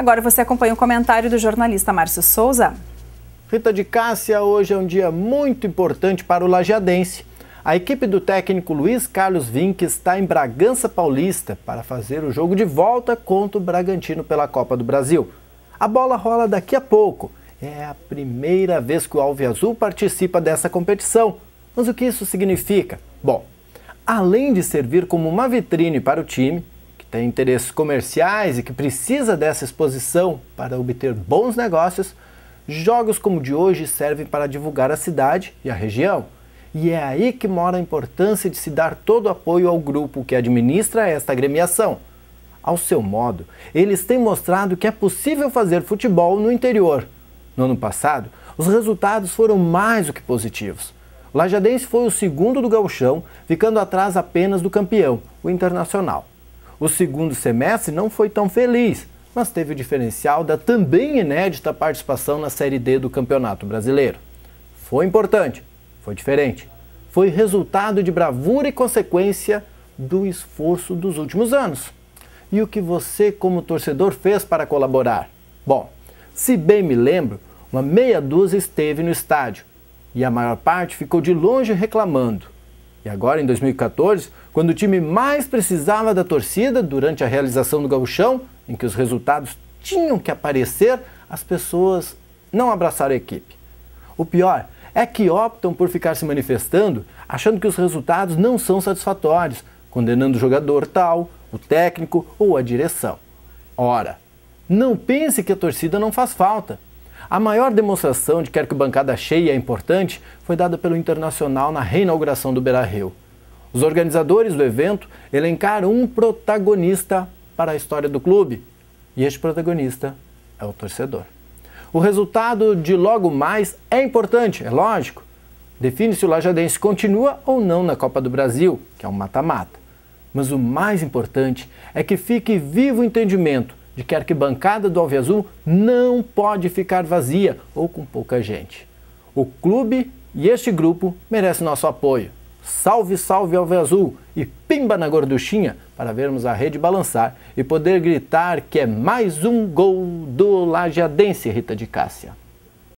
Agora você acompanha o comentário do jornalista Márcio Souza. Rita de Cássia, hoje é um dia muito importante para o lajeadense. A equipe do técnico Luiz Carlos Vinck está em Bragança Paulista para fazer o jogo de volta contra o Bragantino pela Copa do Brasil. A bola rola daqui a pouco. É a primeira vez que o Alve Azul participa dessa competição. Mas o que isso significa? Bom, além de servir como uma vitrine para o time, tem interesses comerciais e que precisa dessa exposição para obter bons negócios, jogos como o de hoje servem para divulgar a cidade e a região. E é aí que mora a importância de se dar todo o apoio ao grupo que administra esta agremiação. Ao seu modo, eles têm mostrado que é possível fazer futebol no interior. No ano passado, os resultados foram mais do que positivos. O Lajadense foi o segundo do gauchão, ficando atrás apenas do campeão, o Internacional. O segundo semestre não foi tão feliz, mas teve o diferencial da também inédita participação na Série D do Campeonato Brasileiro. Foi importante, foi diferente, foi resultado de bravura e consequência do esforço dos últimos anos. E o que você, como torcedor, fez para colaborar? Bom, se bem me lembro, uma meia dúzia esteve no estádio e a maior parte ficou de longe reclamando. E agora, em 2014, quando o time mais precisava da torcida durante a realização do gauchão, em que os resultados tinham que aparecer, as pessoas não abraçaram a equipe. O pior é que optam por ficar se manifestando, achando que os resultados não são satisfatórios, condenando o jogador tal, o técnico ou a direção. Ora, não pense que a torcida não faz falta. A maior demonstração de que a arquibancada cheia é importante foi dada pelo Internacional na reinauguração do Beira-Rio. Os organizadores do evento elencaram um protagonista para a história do clube, e este protagonista é o torcedor. O resultado de logo mais é importante, é lógico. Define se o Lajadense continua ou não na Copa do Brasil, que é um mata-mata. Mas o mais importante é que fique vivo o entendimento de que a arquibancada do Alviazul não pode ficar vazia ou com pouca gente. O clube e este grupo merecem nosso apoio. Salve, salve Alviazul e pimba na gorduchinha para vermos a rede balançar e poder gritar que é mais um gol do Lajeadense, Rita de Cássia.